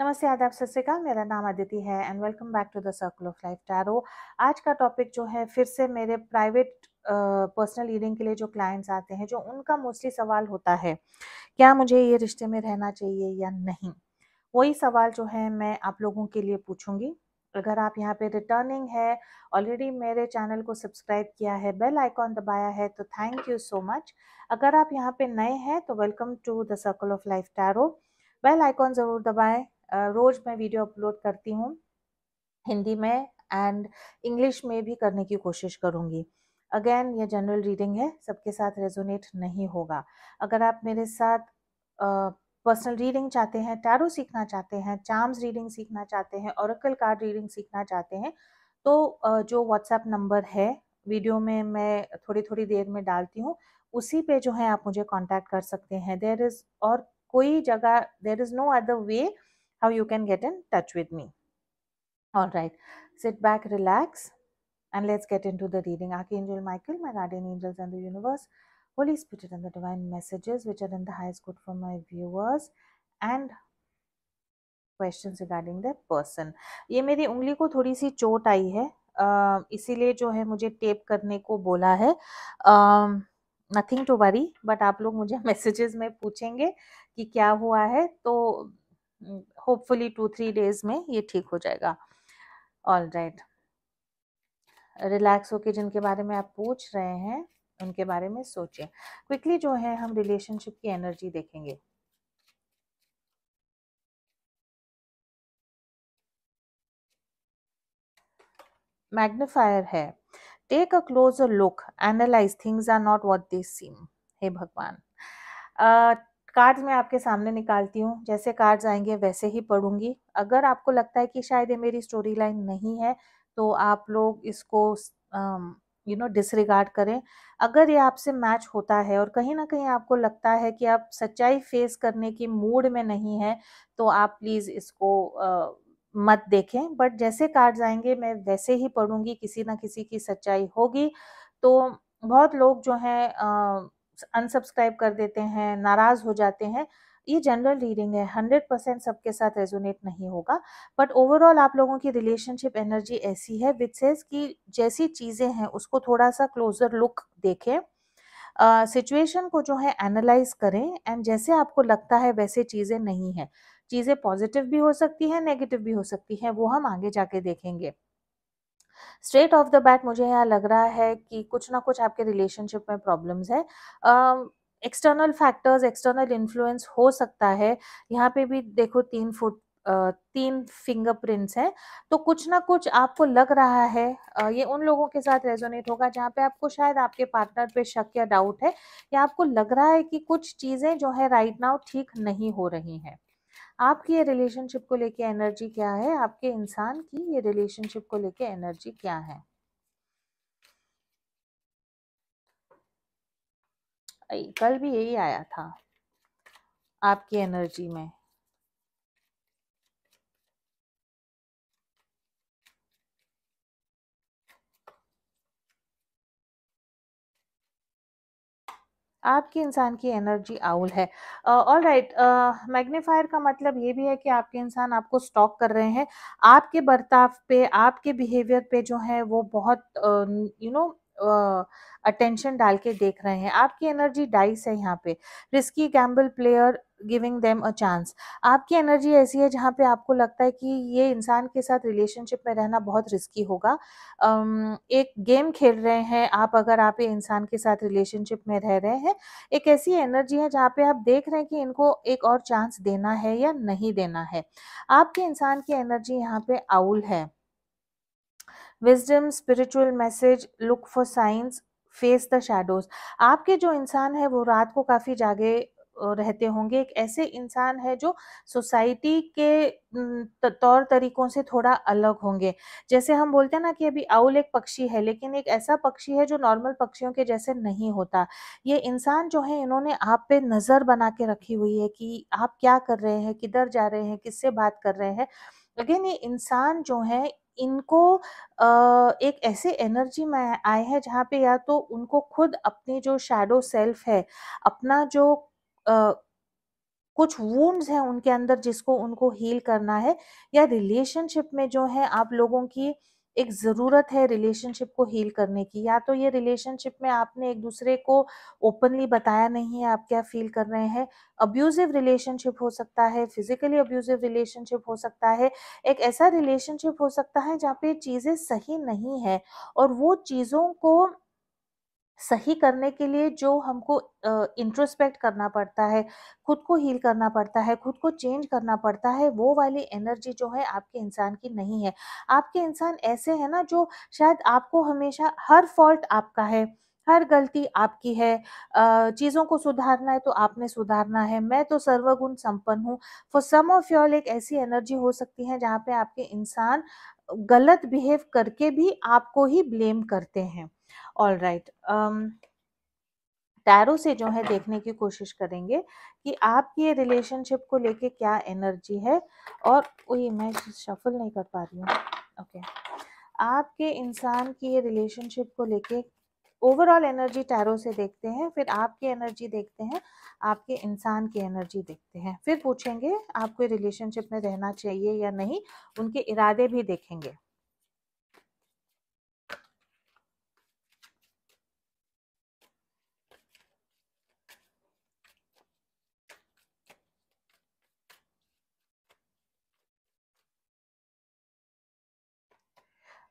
नमस्ते आदाब सत श्रीकाल मेरा नाम अदिति है and welcome back to the circle of life tarot आज का टॉपिक जो है फिर से मेरे प्राइवेट पर्सनल रीडिंग के लिए जो क्लाइंट्स आते हैं जो उनका मोस्टली सवाल होता है क्या मुझे ये रिश्ते में रहना चाहिए या नहीं वही सवाल जो है मैं आप लोगों के लिए पूछूंगी अगर आप यहाँ पे रिटर्निंग है ऑलरेडी मेरे चैनल को सब्सक्राइब किया है बेल आइकॉन दबाया है तो थैंक यू सो मच अगर आप यहाँ पे नए हैं तो welcome to the circle of life tarot bell icon ज़रूर दबाएं रोज़ मैं वीडियो अपलोड करती हूँ हिंदी में एंड इंग्लिश में भी करने की कोशिश करूँगी अगेन ये जनरल रीडिंग है सबके साथ रेजोनेट नहीं होगा अगर आप मेरे साथ पर्सनल रीडिंग चाहते हैं टैरो सीखना चाहते हैं चाम्स रीडिंग सीखना चाहते हैं औरकल कार्ड रीडिंग सीखना चाहते हैं तो uh, जो व्हाट्सएप नंबर है वीडियो में मैं थोड़ी थोड़ी देर में डालती हूँ उसी पे जो है आप मुझे कांटेक्ट कर सकते हैं देर इज़ और कोई जगह there is no other way how you can get in touch with me all right sit back relax and let's get into the reading archangel michael my guardian angels and the universe holy spirit and the divine messages which are in the highest good for my viewers and questions regarding the person ye meri ungli ko thodi si chot aayi hai uh, isliye jo hai mujhe tape karne ko bola hai um uh, nothing to worry but आप लोग मुझे messages में पूछेंगे कि क्या हुआ है तो होपफुली टू थ्री डेज में ये ठीक हो जाएगा ऑल राइट रिलैक्स होके जिनके बारे में आप पूछ रहे हैं उनके बारे में सोचिए क्विकली जो है हम रिलेशनशिप की एनर्जी देखेंगे मैग्निफायर है take a closer look analyse things are not what this seem हे भगवान uh, कार्ड्स मैं आपके सामने निकालती हूँ जैसे कार्ड्स आएंगे वैसे ही पढ़ूंगी अगर आपको लगता है कि शायद ये मेरी स्टोरी लाइन नहीं है तो आप लोग इसको यू नो डिसरिगार्ड करें अगर ये आपसे मैच होता है और कहीं ना कहीं आपको लगता है कि आप सच्चाई फेस करने की मूड में नहीं है तो आप प्लीज़ इसको आ, मत देखें बट जैसे कार्ड्स आएंगे मैं वैसे ही पढ़ूंगी किसी ना किसी की सच्चाई होगी तो बहुत लोग जो हैं अनसब्सक्राइब कर देते हैं नाराज़ हो जाते हैं ये जनरल रीडिंग है हंड्रेड परसेंट सबके साथ रेजोनेट नहीं होगा बट ओवरऑल आप लोगों की रिलेशनशिप एनर्जी ऐसी है विच सेज कि जैसी चीज़ें हैं उसको थोड़ा सा क्लोजर लुक देखें सिचुएशन uh, को जो है एनालाइज करें एंड जैसे आपको लगता है वैसे चीज़ें नहीं है चीज़ें पॉजिटिव भी हो सकती है नेगेटिव भी हो सकती है वो हम आगे जाके देखेंगे स्ट्रेट ऑफ द बैट मुझे यहाँ लग रहा है कि कुछ ना कुछ आपके रिलेशनशिप में प्रॉब्लम्स है एक्सटर्नल फैक्टर्स एक्सटर्नल इन्फ्लुएंस हो सकता है यहाँ पे भी देखो तीन फुट तीन फिंगरप्रिंट्स हैं तो कुछ ना कुछ आपको लग रहा है ये उन लोगों के साथ रेजोनेट होगा जहाँ पे आपको शायद आपके पार्टनर पे शक या डाउट है या आपको लग रहा है कि कुछ चीज़ें जो है राइट नाउ ठीक नहीं हो रही हैं आपकी ये रिलेशनशिप को लेके एनर्जी क्या है आपके इंसान की ये रिलेशनशिप को लेके एनर्जी क्या है कल भी यही आया था आपकी एनर्जी में आपके इंसान की एनर्जी आउल है ऑल राइट मैग्नीफायर का मतलब ये भी है कि आपके इंसान आपको स्टॉक कर रहे हैं आपके बर्ताव पे आपके बिहेवियर पे जो है वो बहुत you uh, know you know, attention uh, डाल के देख रहे हैं आपकी एनर्जी डाइस है यहाँ पे risky gamble player giving them a chance आपकी एनर्जी ऐसी है जहाँ पे आपको लगता है कि ये इंसान के साथ रिलेशनशिप में रहना बहुत रिस्की होगा एक गेम खेल रहे हैं आप अगर आप इंसान के साथ रिलेशनशिप में रह रहे हैं एक ऐसी एनर्जी है जहाँ पे आप देख रहे हैं कि इनको एक और चांस देना है या नहीं देना है आपके इंसान की एनर्जी यहाँ पे आउल है wisdom spiritual message look for signs face the shadows आपके जो इंसान है वो रात को काफ़ी जागे रहते होंगे एक ऐसे इंसान है जो सोसाइटी के तौर तरीकों से थोड़ा अलग होंगे जैसे हम बोलते हैं ना कि अभी आउल एक पक्षी है लेकिन एक ऐसा पक्षी है जो नॉर्मल पक्षियों के जैसे नहीं होता ये इंसान जो है इन्होंने आप पे नज़र बना के रखी हुई है कि आप क्या कर रहे हैं किधर जा रहे हैं किससे बात कर रहे हैं अगेन ये इंसान जो है इनको एक ऐसे एनर्जी में आए हैं जहाँ पे या तो उनको खुद अपनी जो शैडो सेल्फ है अपना जो कुछ वूंड्स हैं उनके अंदर जिसको उनको हील करना है या रिलेशनशिप में जो है आप लोगों की एक ज़रूरत है रिलेशनशिप को हील करने की या तो ये रिलेशनशिप में आपने एक दूसरे को ओपनली बताया नहीं है आप क्या फील कर रहे हैं अब्यूज़िव रिलेशनशिप हो सकता है फिजिकली अब्यूज़िव रिलेशनशिप हो सकता है एक ऐसा रिलेशनशिप हो सकता है जहाँ पे चीज़ें सही नहीं है और वो चीज़ों को सही करने के लिए जो हमको इंट्रोस्पेक्ट करना पड़ता है खुद को हील करना पड़ता है खुद को चेंज करना पड़ता है वो वाली एनर्जी जो है आपके इंसान की नहीं है आपके इंसान ऐसे हैं ना जो शायद आपको हमेशा हर फॉल्ट आपका है हर गलती आपकी है चीज़ों को सुधारना है तो आपने सुधारना है मैं तो सर्वगुण संपन्न हूँ फॉर सम ऑफ योर एक ऐसी एनर्जी हो सकती है जहाँ पे आपके इंसान गलत बिहेव करके भी आपको ही ब्लेम करते हैं ऑल राइट टैरो से जो है देखने की कोशिश करेंगे कि आपकी ये रिलेशनशिप को लेके क्या एनर्जी है और ये मैं शफल नहीं कर पा रही हूँ ओके आपके इंसान की ये रिलेशनशिप को लेके ओवरऑल एनर्जी टैरो से देखते हैं फिर आपकी एनर्जी देखते हैं आपके इंसान की एनर्जी देखते हैं फिर पूछेंगे आपको रिलेशनशिप में रहना चाहिए या नहीं उनके इरादे भी देखेंगे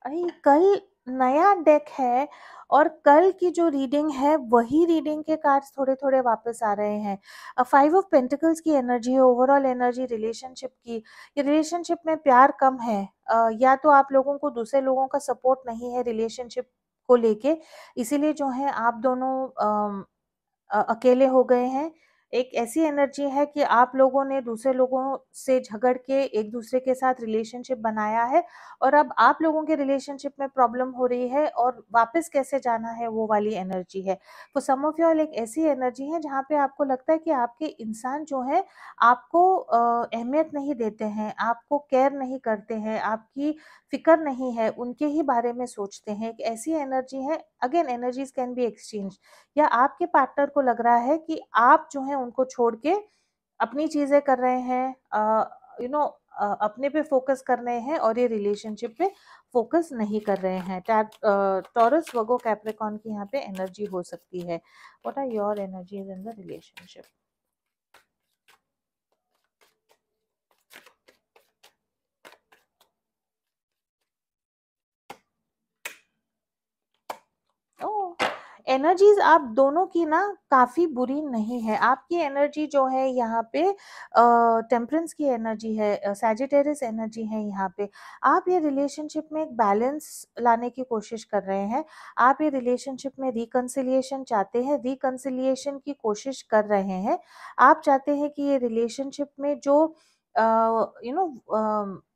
अरे कल नया डेक है और कल की जो रीडिंग है वही रीडिंग के कार्ड्स थोड़े थोड़े वापस आ रहे हैं फाइव ऑफ पेंटिकल्स की एनर्जी है ओवरऑल एनर्जी रिलेशनशिप की ये रिलेशनशिप में प्यार कम है uh, या तो आप लोगों को दूसरे लोगों का सपोर्ट नहीं है रिलेशनशिप को लेके इसीलिए जो है आप दोनों uh, अकेले हो गए हैं एक ऐसी एनर्जी है कि आप लोगों ने दूसरे लोगों से झगड़ के एक दूसरे के साथ रिलेशनशिप बनाया है और अब आप लोगों के रिलेशनशिप में प्रॉब्लम हो रही है और वापस कैसे जाना है वो वाली एनर्जी है तो सम ऑफ ऑल एक ऐसी एनर्जी है जहाँ पे आपको लगता है कि आपके इंसान जो है आपको अहमियत नहीं देते हैं आपको केयर नहीं करते हैं आपकी फिक्र नहीं है उनके ही बारे में सोचते हैं एक ऐसी एनर्जी है again energies can be exchange या आपके पार्टनर को लग रहा है कि आप जो है उनको छोड़ के अपनी चीज़ें कर रहे हैं यू नो अपने पे फोकस कर रहे हैं और ये रिलेशनशिप पे फोकस नहीं कर रहे हैं टॉरस वगो कैप्रिकॉन की यहाँ पे एनर्जी हो सकती है what are your energy in the relationship energies आप दोनों की ना काफ़ी बुरी नहीं है आपकी एनर्जी जो है यहाँ पे टेम्परेंस की एनर्जी है सैजिटेरियस एनर्जी है यहाँ पे आप ये रिलेशनशिप में एक बैलेंस लाने की कोशिश कर रहे हैं आप ये रिलेशनशिप में रिकन्सिलियेशन चाहते हैं रिकन्सिलियेशन की कोशिश कर रहे हैं आप चाहते हैं कि ये रिलेशनशिप में जो you uh, know you know, uh,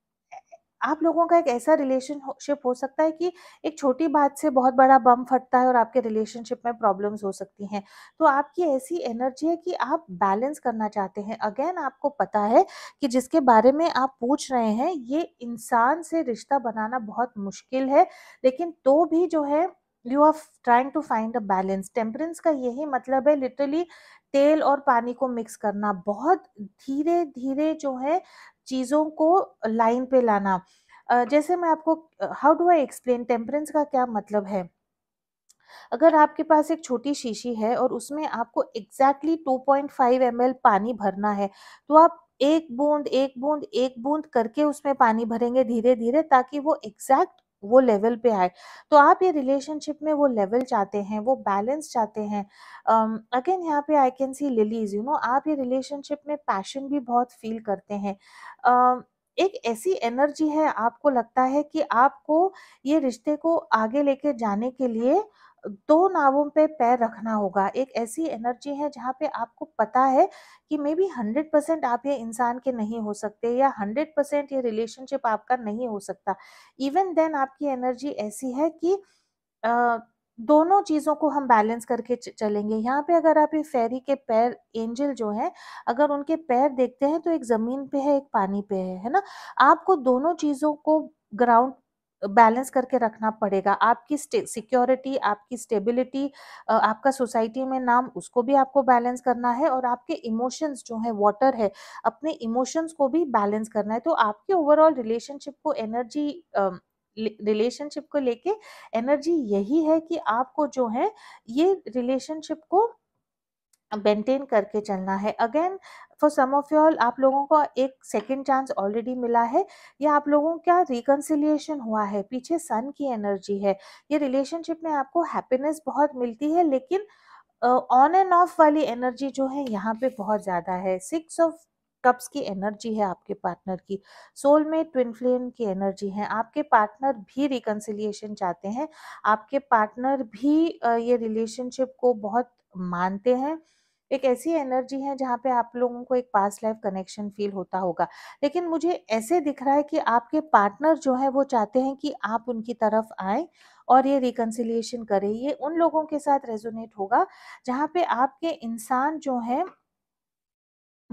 आप लोगों का एक ऐसा रिलेशनशिप हो सकता है कि एक छोटी बात से बहुत बड़ा बम फटता है और आपके रिलेशनशिप में प्रॉब्लम्स हो सकती हैं तो आपकी ऐसी एनर्जी है कि आप बैलेंस करना चाहते हैं अगेन आपको पता है कि जिसके बारे में आप पूछ रहे हैं ये इंसान से रिश्ता बनाना बहुत मुश्किल है लेकिन तो भी जो है you are trying to find a balance temperance का यही मतलब है लिटरली तेल और पानी को मिक्स करना बहुत धीरे धीरे जो है चीज़ों को लाइन पे लाना जैसे मैं आपको how do I explain temperance का क्या मतलब है अगर आपके पास एक छोटी शीशी है और उसमें आपको एग्जैक्टली फाइव 2.5 एल पानी भरना है तो आप एक बूंद एक बूंद एक बूंद करके उसमें पानी भरेंगे धीरे धीरे ताकि वो एग्जैक्ट वो लेवल पे आए तो आप ये रिलेशनशिप में वो लेवल चाहते हैं वो बैलेंस चाहते हैं अगेन um, यहाँ पे I can see lilies you know आप ये रिलेशनशिप में पैशन भी बहुत फील करते हैं um, एक ऐसी एनर्जी है आपको लगता है कि आपको ये रिश्ते को आगे लेके जाने के लिए दो नावों पे पैर रखना होगा एक ऐसी एनर्जी है जहाँ पे आपको पता है कि मे बी हंड्रेड परसेंट आप ये इंसान के नहीं हो सकते या हंड्रेड परसेंट ये रिलेशनशिप आपका नहीं हो सकता इवन देन आपकी एनर्जी ऐसी है कि आ, दोनों चीज़ों को हम बैलेंस करके चलेंगे यहाँ पे अगर आप ये फेरी के पैर एंजल जो है अगर उनके पैर देखते हैं तो एक ज़मीन पे है एक पानी पे है है ना आपको दोनों चीज़ों को ग्राउंड बैलेंस करके रखना पड़ेगा आपकी सिक्योरिटी आपकी स्टेबिलिटी आपका सोसाइटी में नाम उसको भी आपको बैलेंस करना है और आपके इमोशंस जो है वाटर है अपने इमोशंस को भी बैलेंस करना है तो आपके ओवरऑल रिलेशनशिप को एनर्जी रिलेशनशिप को लेके एनर्जी यही है कि आपको जो है ये रिलेशनशिप को मेंटेन करके चलना है again for some of all आप लोगों को एक सेकेंड चांस ऑलरेडी मिला है या आप लोगों का रिकन्सिलियेशन हुआ है पीछे सन की एनर्जी है ये रिलेशनशिप में आपको हैप्पीनेस बहुत मिलती है लेकिन ऑन एंड ऑफ वाली एनर्जी जो है यहाँ पे बहुत ज़्यादा है सिक्स ऑफ कप्स की एनर्जी है आपके पार्टनर की सोल में ट्विन फ्लेम की एनर्जी है आपके पार्टनर भी रिकन्सिलियेशन चाहते हैं आपके पार्टनर भी ये रिलेशनशिप को बहुत मानते हैं एक ऐसी एनर्जी है जहाँ पे आप लोगों को एक पास लाइफ कनेक्शन फील होता होगा लेकिन मुझे ऐसे दिख रहा है कि आपके पार्टनर जो है वो चाहते हैं कि आप उनकी तरफ आए और ये रिकन्सिलियेशन करें ये उन लोगों के साथ रेजोनेट होगा जहाँ पे आपके इंसान जो है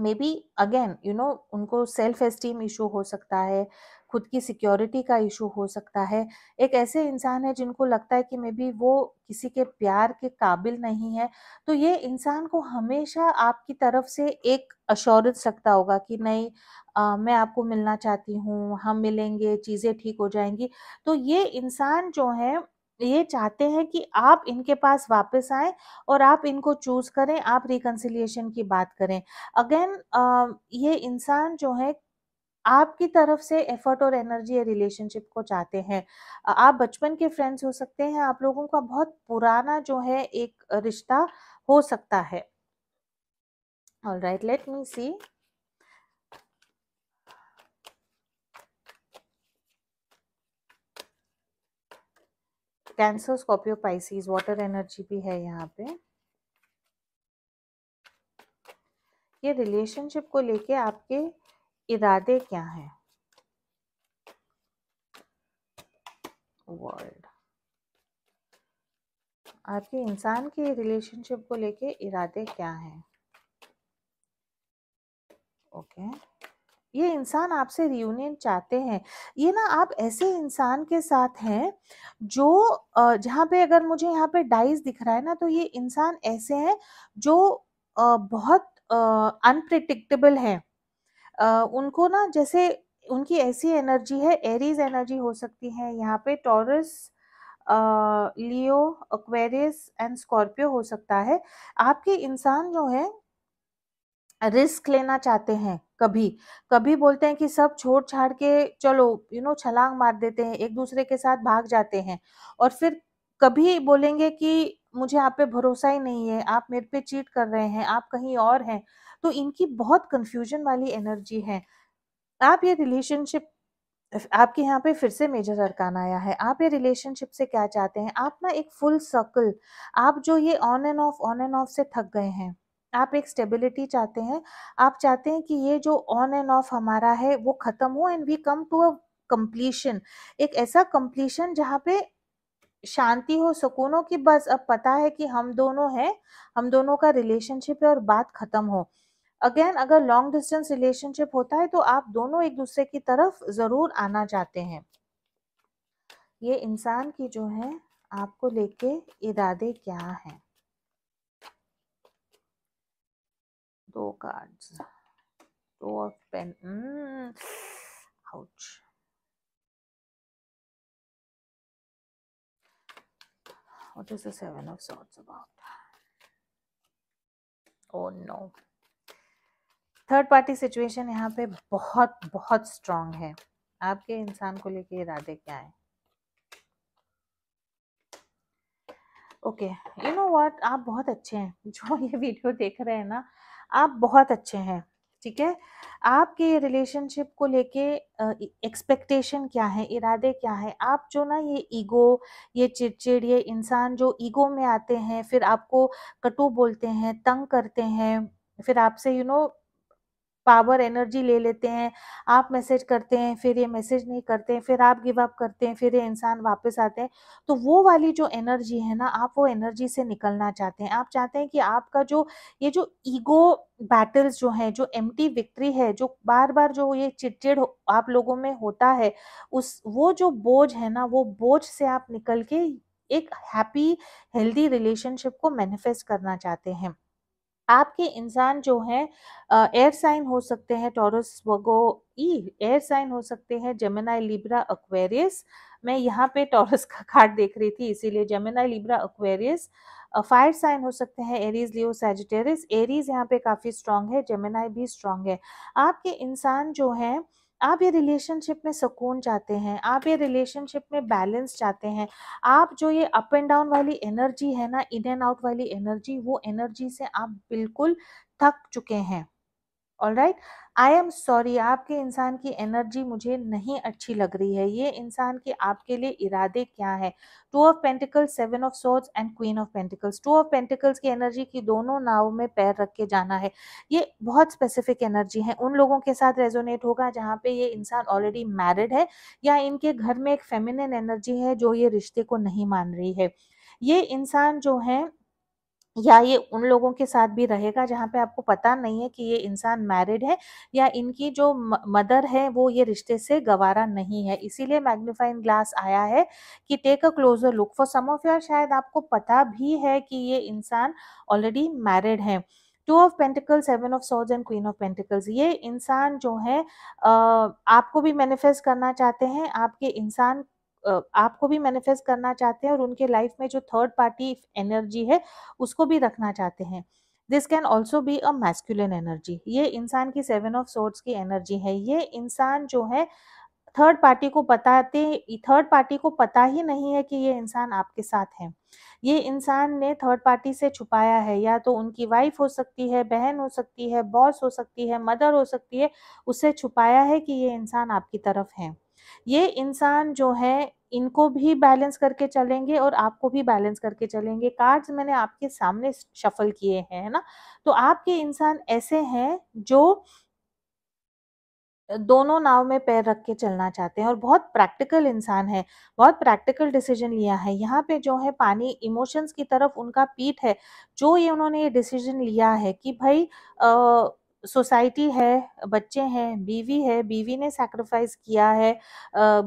maybe again you know उनको सेल्फ एस्टीम इशू हो सकता है खुद की सिक्योरिटी का इशू हो सकता है एक ऐसे इंसान है जिनको लगता है कि मे बी वो किसी के प्यार के काबिल नहीं है तो ये इंसान को हमेशा आपकी तरफ से एक अश्योरेंस रखता होगा कि नहीं आ, मैं आपको मिलना चाहती हूँ हम मिलेंगे चीज़ें ठीक हो जाएंगी तो ये इंसान जो है ये चाहते हैं कि आप इनके पास वापस आए और आप इनको चूज करें आप रिकन्सिलियेशन की बात करें अगेन ये इंसान जो है आपकी तरफ से एफर्ट और एनर्जी या रिलेशनशिप को चाहते हैं आप बचपन के फ्रेंड्स हो सकते हैं आप लोगों का बहुत पुराना जो है एक रिश्ता हो सकता है all right let me see Cancer Scorpio Pisces water energy भी है यहाँ पे ये रिलेशनशिप को लेके आपके इरादे क्या हैं वर्ल्ड आपके इंसान के रिलेशनशिप को लेके इरादे क्या हैं ओके okay. ये इंसान आपसे रियूनियन चाहते हैं ये ना आप ऐसे इंसान के साथ हैं जो जहाँ पे अगर मुझे यहाँ पे डाइस दिख रहा है ना तो ये इंसान ऐसे हैं जो बहुत अनप्रिडिक्टेबल हैं उनको ना जैसे उनकी ऐसी एनर्जी है एरीज एनर्जी हो सकती है यहाँ पे Taurus Leo Aquarius and Scorpio हो सकता है आपके इंसान जो है रिस्क लेना चाहते हैं कभी कभी बोलते हैं कि सब छोड़ छाड़ के चलो यू नो छलांग मार देते हैं एक दूसरे के साथ भाग जाते हैं और फिर कभी बोलेंगे कि मुझे आप पे भरोसा ही नहीं है आप मेरे पे चीट कर रहे हैं आप कहीं और हैं तो इनकी बहुत कंफ्यूजन वाली एनर्जी है आप ये रिलेशनशिप आपके यहाँ पे फिर से मेजर अरकान आया है आप ये रिलेशनशिप से क्या चाहते हैं आप ना एक फुल सर्कल आप जो ये on and off on and off से थक गए हैं आप एक स्टेबिलिटी चाहते हैं आप चाहते हैं कि ये जो ऑन एंड ऑफ हमारा है वो खत्म हो and we come to a completion एक ऐसा कंप्लीशन जहाँ पे शांति हो सुकून हो कि बस अब पता है कि हम दोनों हैं हम दोनों का रिलेशनशिप है और बात खत्म हो अगेन अगर लॉन्ग डिस्टेंस रिलेशनशिप होता है तो आप दोनों एक दूसरे की तरफ जरूर आना चाहते हैं ये इंसान की जो है आपको लेके इरादे क्या हैं दो cards two of pain ouch what is the seven of swords about oh no Third party situation यहाँ पे बहुत बहुत strong है आपके इंसान को लेके इरादे क्या है ओके यू नो व्हाट आप बहुत अच्छे हैं जो ये वीडियो देख रहे हैं ना आप बहुत अच्छे हैं ठीक है आपके रिलेशनशिप को लेके एक्सपेक्टेशन क्या है इरादे क्या है आप जो ना ये ईगो ये चिड़चिड़ ये इंसान जो ईगो में आते हैं फिर आपको कटु बोलते हैं तंग करते हैं फिर आपसे यू नो पावर एनर्जी ले लेते हैं आप मैसेज करते हैं फिर ये मैसेज नहीं करते हैं फिर आप गिव अप करते हैं फिर ये इंसान वापस आते हैं तो वो वाली जो एनर्जी है ना आप वो एनर्जी से निकलना चाहते हैं आप चाहते हैं कि आपका जो ये जो ईगो बैटल्स जो हैं जो एम विक्ट्री है जो बार बार जो ये चिड़चिड़ आप लोगों में होता है उस वो जो बोझ है ना वो बोझ से आप निकल के एक हैप्पी हेल्दी रिलेशनशिप को मैनिफेस्ट करना चाहते हैं आपके इंसान जो हैं एयर साइन हो सकते हैं टॉरस वगो ई एयर साइन हो सकते हैं जमेनाई लिब्रा अक्वेरियस मैं यहाँ पे टॉरस का कार्ड देख रही थी इसीलिए Gemini Libra Aquarius fire sign हो सकते हैं एरीज लियो सैजिटेरिस एरीज यहाँ पे काफ़ी स्ट्रांग है जेमेनाई भी स्ट्रांग है आपके इंसान जो हैं आप ये रिलेशनशिप में सुकून चाहते हैं आप ये रिलेशनशिप में बैलेंस चाहते हैं आप जो ये अप एंड डाउन वाली एनर्जी है ना इन एंड आउट वाली एनर्जी वो एनर्जी से आप बिल्कुल थक चुके हैं all right I am sorry आपके इंसान की एनर्जी मुझे नहीं अच्छी लग रही है ये इंसान के आपके लिए इरादे क्या है two of pentacles seven of swords and queen of pentacles two of pentacles की एनर्जी की दोनों नाव में पैर रख के जाना है ये बहुत स्पेसिफिक एनर्जी है उन लोगों के साथ रेजोनेट होगा जहाँ पे ये इंसान ऑलरेडी मैरिड है या इनके घर में एक फेमिनिन एनर्जी है जो ये रिश्ते को नहीं मान रही है ये इंसान जो है या ये उन लोगों के साथ भी रहेगा जहाँ पे आपको पता नहीं है कि ये इंसान मैरिड है या इनकी जो मदर है वो ये रिश्ते से गवारा नहीं है इसीलिए मैग्नीफाइंग ग्लास आया है कि take a closer look for some of your शायद आपको पता भी है कि ये इंसान ऑलरेडी मैरिड है two of pentacles seven of सॉज एंड क्वीन ऑफ पेंटिकल्स ये इंसान जो है आपको भी मैनिफेस्ट करना चाहते हैं आपके इंसान आपको भी मैनिफेस्ट करना चाहते हैं और उनके लाइफ में जो थर्ड पार्टी एनर्जी है उसको भी रखना चाहते हैं this can also be a masculine energy ये इंसान की सेवन ऑफ सोर्ट्स की एनर्जी है ये इंसान जो है थर्ड पार्टी को बताते थर्ड पार्टी को पता ही नहीं है कि ये इंसान आपके साथ है ये इंसान ने थर्ड पार्टी से छुपाया है या तो उनकी वाइफ हो सकती है बहन हो सकती है बॉस हो सकती है मदर हो सकती है उससे छुपाया है कि ये इंसान आपकी तरफ है ये इंसान जो है इनको भी बैलेंस करके चलेंगे और आपको भी बैलेंस करके चलेंगे कार्ड्स मैंने आपके सामने शफल किए हैं है ना तो आपके इंसान ऐसे हैं जो दोनों नाव में पैर रख के चलना चाहते हैं और बहुत प्रैक्टिकल इंसान है बहुत प्रैक्टिकल डिसीजन लिया है यहाँ पे जो है पानी इमोशंस की तरफ उनका पीठ है जो ये उन्होंने ये डिसीजन लिया है कि भाई आ, सोसाइटी है बच्चे हैं बीवी है बीवी ने सैक्रिफाइस किया है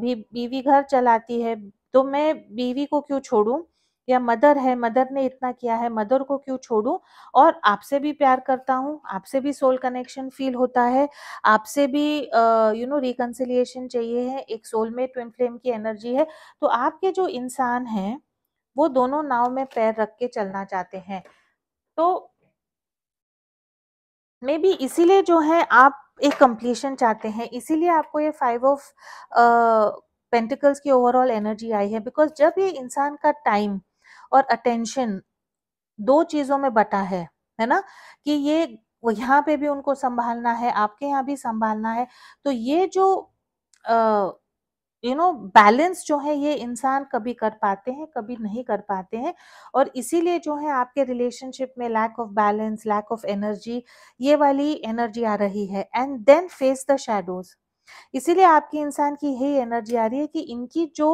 भी बीवी घर चलाती है तो मैं बीवी को क्यों छोड़ू या मदर है मदर ने इतना किया है मदर को क्यों छोड़ू और आपसे भी प्यार करता हूँ आपसे भी सोल कनेक्शन फील होता है आपसे भी यू नो रिकन्सिलियेशन चाहिए है एक सोल में ट्विन फ्लेम की एनर्जी है तो आपके जो इंसान हैं वो दोनों नाव में पैर रख के चलना चाहते हैं तो मे बी इसीलिए जो है आप एक कंप्लीशन चाहते हैं इसीलिए आपको ये फाइव ऑफ पेंटिकल्स की ओवरऑल एनर्जी आई है बिकॉज जब ये इंसान का टाइम और अटेंशन दो चीज़ों में बटा है है ना कि ये यहाँ पे भी उनको संभालना है आपके यहाँ भी संभालना है तो ये जो uh, यू नो बैलेंस जो है ये इंसान कभी कर पाते हैं कभी नहीं कर पाते हैं और इसीलिए जो है आपके रिलेशनशिप में lack of balance lack of energy ये वाली एनर्जी आ रही है and then face the shadows इसीलिए आपके इंसान की यही एनर्जी आ रही है कि इनकी जो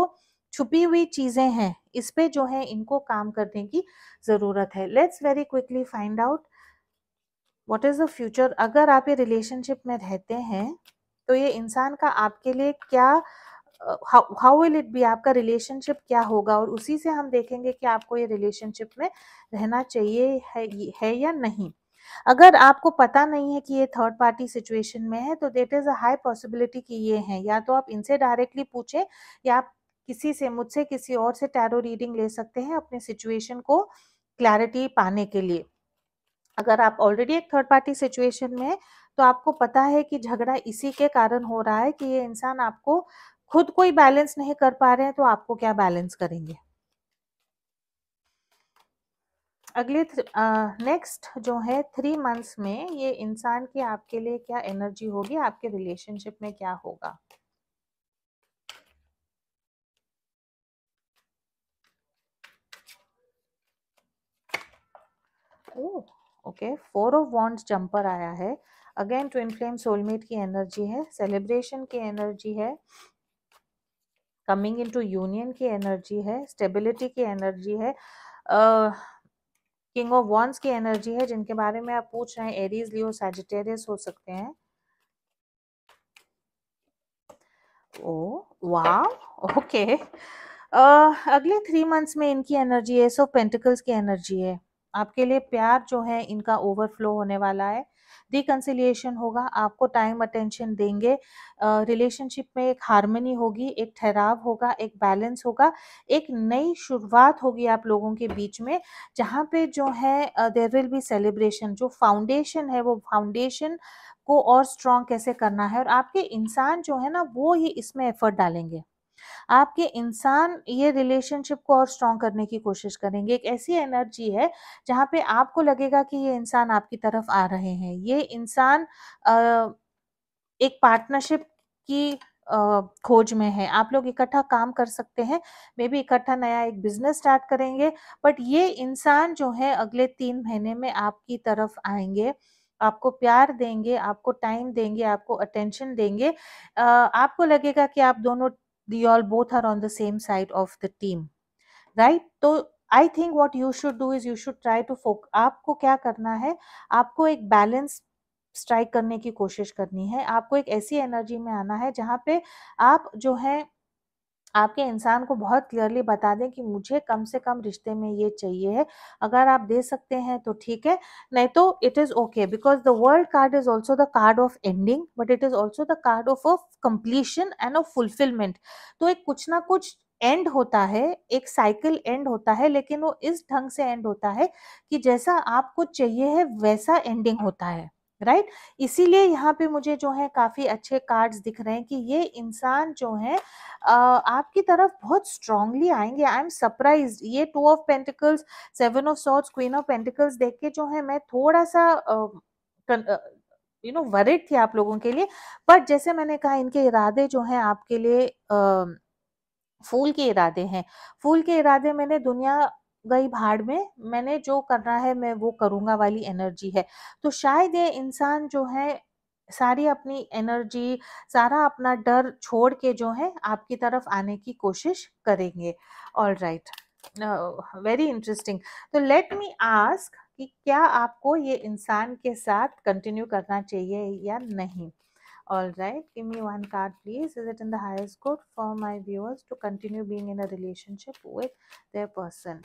छुपी हुई चीजें हैं इस पे जो है इनको काम करने की जरूरत है let's very quickly find out what is the future अगर आप ये रिलेशनशिप में रहते हैं तो ये इंसान का आपके लिए क्या हाउ विल इट बी आपका रिलेशनशिप क्या होगा और उसी से हम देखेंगे कि आपको ये रिलेशनशिप में रहना चाहिए है, है या नहीं अगर आपको पता नहीं है कि ये थर्ड पार्टी सिचुएशन में है तो देट इज़ हाई पॉसिबिलिटी कि ये हैं या तो आप इनसे डायरेक्टली पूछें या आप किसी से मुझसे किसी और से टैरो रीडिंग ले सकते हैं अपने सिचुएशन को क्लैरिटी पाने के लिए अगर आप ऑलरेडी एक थर्ड पार्टी सिचुएशन में तो आपको पता है कि झगड़ा इसी के कारण हो रहा है कि ये इंसान आपको खुद कोई बैलेंस नहीं कर पा रहे हैं तो आपको क्या बैलेंस करेंगे अगले नेक्स्ट जो है थ्री मंथ्स में ये इंसान की आपके लिए क्या एनर्जी होगी आपके रिलेशनशिप में क्या होगा okay four of wands jumper आया है अगेन ट्विन फ्लेम सोलमेट की एनर्जी है सेलिब्रेशन की एनर्जी है कमिंग इनटू यूनियन की एनर्जी है स्टेबिलिटी की एनर्जी है किंग ऑफ वॉन्स की एनर्जी है जिनके बारे में आप पूछ रहे हैं एरीज लियो सैजिटेरियस हो सकते हैं ओ वाह ओके अगले थ्री मंथ्स में इनकी एनर्जी है सो पेंटिकल्स की एनर्जी है आपके लिए प्यार जो है इनका ओवरफ्लो होने वाला है रिकन्सिलिएशन होगा आपको टाइम अटेंशन देंगे रिलेशनशिप uh, में एक हारमोनी होगी एक ठहराव होगा एक बैलेंस होगा एक नई शुरुआत होगी आप लोगों के बीच में जहाँ पे जो है देर विल बी सेलिब्रेशन जो फाउंडेशन है वो फाउंडेशन को और स्ट्रॉन्ग कैसे करना है और आपके इंसान जो है ना वो ही इसमें एफर्ट डालेंगे आपके इंसान ये रिलेशनशिप को और स्ट्रॉन्ग करने की कोशिश करेंगे एक ऐसी एनर्जी है जहाँ पे आपको लगेगा कि ये इंसान आपकी तरफ आ रहे हैं ये इंसान एक पार्टनरशिप की खोज में है आप लोग इकट्ठा काम कर सकते हैं मे भी इकट्ठा नया एक बिजनेस स्टार्ट करेंगे बट ये इंसान जो है अगले तीन महीने में आपकी तरफ आएंगे आपको प्यार देंगे आपको टाइम देंगे आपको अटेंशन देंगे आपको लगेगा कि आप दोनों the all both are on the same side of the team right तो I think what you should do is you should try to focus आपको क्या करना है आपको एक बैलेंस स्ट्राइक करने की कोशिश करनी है आपको एक ऐसी एनर्जी में आना है जहां पे आप जो है आपके इंसान को बहुत क्लियरली बता दें कि मुझे कम से कम रिश्ते में ये चाहिए है अगर आप दे सकते हैं तो ठीक है नहीं तो it is okay because the world card is also the card of ending but it is also the card of of completion and of fulfillment तो एक कुछ ना कुछ एंड होता है एक साइकिल एंड होता है लेकिन वो इस ढंग से एंड होता है कि जैसा आपको चाहिए है वैसा एंडिंग होता है राइट right? इसीलिए यहाँ पे मुझे जो है काफी अच्छे कार्ड्स दिख रहे हैं कि ये इंसान जो है आपकी तरफ बहुत स्ट्रांगली आएंगे आई एम सरप्राइज ये two of pentacles seven of swords queen of pentacles देख के जो है मैं थोड़ा सा यू नो वरिड थी आप लोगों के लिए बट जैसे मैंने कहा इनके इरादे जो हैं आपके लिए uh, फूल के इरादे हैं फूल के इरादे मैंने दुनिया गई भाड़ में मैंने जो करना है मैं वो करूँगा वाली एनर्जी है तो शायद ये इंसान जो है सारी अपनी एनर्जी सारा अपना डर छोड़ के जो है आपकी तरफ आने की कोशिश करेंगे ऑल राइट वेरी इंटरेस्टिंग तो लेट मी आस्क कि क्या आपको ये इंसान के साथ कंटिन्यू करना चाहिए या नहीं all right give me one card please is it in the highest good for my viewers to continue being in a relationship with their person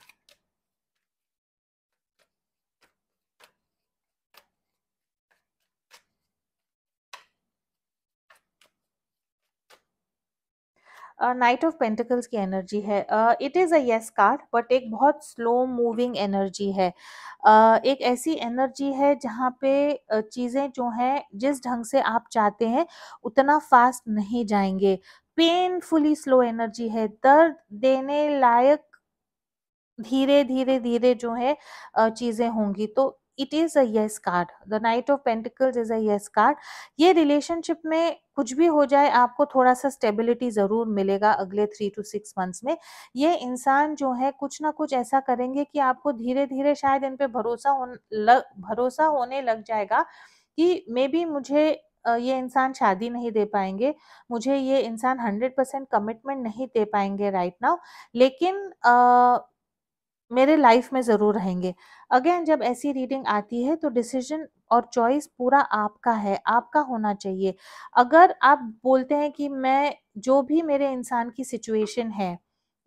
knight of pentacles की एनर्जी है it is a yes card but एक बहुत slow moving energy है uh, एक ऐसी energy है जहाँ पे चीज़ें जो हैं जिस ढंग से आप चाहते हैं उतना फास्ट नहीं जाएंगे पेनफुली स्लो एनर्जी है दर्द देने लायक धीरे धीरे धीरे जो है चीज़ें होंगी तो it is yes card the knight of pentacles is yes card ये रिलेशनशिप में कुछ भी हो जाए आपको थोड़ा सा स्टेबिलिटी जरूर मिलेगा अगले थ्री टू सिक्स मंथ्स में ये इंसान जो है कुछ ना कुछ ऐसा करेंगे कि आपको धीरे धीरे शायद इन पे भरोसा हो लग, भरोसा होने लग जाएगा कि मे बी मुझे ये इंसान शादी नहीं दे पाएंगे मुझे ये इंसान हंड्रेड परसेंट कमिटमेंट नहीं दे पाएंगे राइट नाउ लेकिन आ, मेरे लाइफ में ज़रूर रहेंगे अगेन जब ऐसी रीडिंग आती है तो डिसीजन और चॉइस पूरा आपका है आपका होना चाहिए अगर आप बोलते हैं कि मैं जो भी मेरे इंसान की सिचुएशन है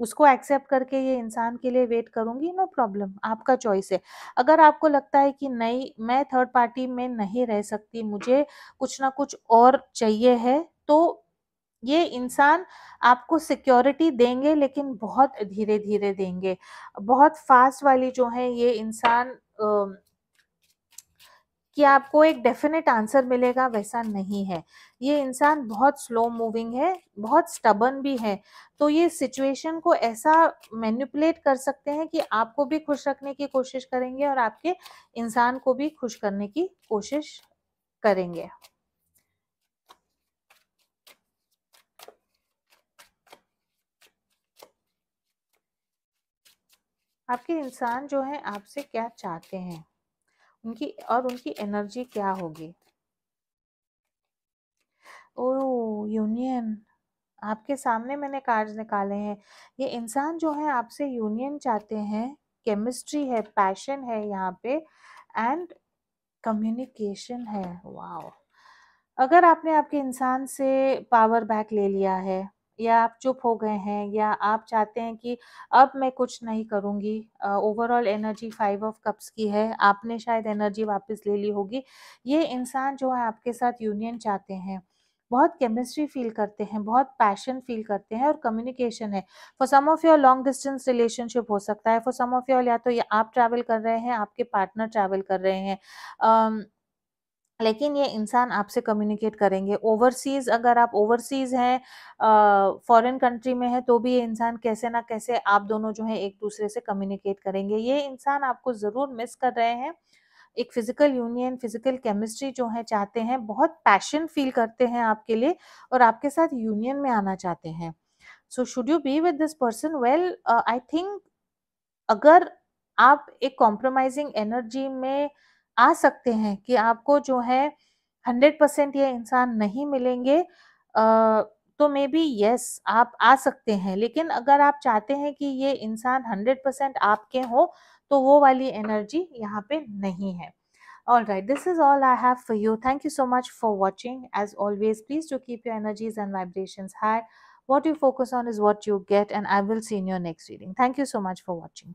उसको एक्सेप्ट करके ये इंसान के लिए वेट करूंगी नो प्रॉब्लम आपका चॉइस है अगर आपको लगता है कि नहीं मैं थर्ड पार्टी में नहीं रह सकती मुझे कुछ ना कुछ और चाहिए है तो ये इंसान आपको सिक्योरिटी देंगे लेकिन बहुत धीरे धीरे देंगे बहुत फास्ट वाली जो है ये इंसान कि आपको एक डेफिनेट आंसर मिलेगा वैसा नहीं है ये इंसान बहुत स्लो मूविंग है बहुत स्टबन भी है तो ये सिचुएशन को ऐसा मैनिपुलेट कर सकते हैं कि आपको भी खुश रखने की कोशिश करेंगे और आपके इंसान को भी खुश करने की कोशिश करेंगे आपके इंसान जो है आपसे क्या चाहते हैं उनकी और उनकी एनर्जी क्या होगी ओ यूनियन आपके सामने मैंने कार्ड निकाले हैं ये इंसान जो है आपसे यूनियन चाहते हैं केमिस्ट्री है पैशन है यहाँ पे एंड कम्युनिकेशन है वाओ अगर आपने आपके इंसान से पावर बैक ले लिया है या आप चुप हो गए हैं या आप चाहते हैं कि अब मैं कुछ नहीं करूंगी overall energy five of cups की है आपने शायद एनर्जी वापस ले ली होगी ये इंसान जो है आपके साथ यूनियन चाहते हैं बहुत केमिस्ट्री फील करते हैं बहुत पैशन फील करते हैं और कम्युनिकेशन है for some of your long distance relationship हो सकता है फॉर सम ऑफ योर या तो या आप ट्रैवल कर रहे हैं आपके पार्टनर ट्रैवल कर रहे हैं um, लेकिन ये इंसान आपसे कम्युनिकेट करेंगे ओवरसीज अगर आप ओवरसीज हैं फॉरेन कंट्री में है तो भी ये इंसान कैसे ना कैसे आप दोनों जो है एक दूसरे से कम्युनिकेट करेंगे ये इंसान आपको ज़रूर मिस कर रहे हैं एक फिजिकल यूनियन फिजिकल केमिस्ट्री जो है चाहते हैं बहुत पैशन फील करते हैं आपके लिए और आपके साथ यूनियन में आना चाहते हैं so should you be with this person well I think अगर आप एक कॉम्प्रोमाइजिंग एनर्जी में आ सकते हैं कि आपको जो है हंड्रेड परसेंट ये इंसान नहीं मिलेंगे तो मे बी यस आप आ सकते हैं लेकिन अगर आप चाहते हैं कि ये इंसान हंड्रेड परसेंट आपके हो तो वो वाली एनर्जी यहाँ पे नहीं है all right this is all I have for you thank you so much for watching as always please to keep your energies and vibration high what you focus on is what you get and I will see in next reading thank you so much for watching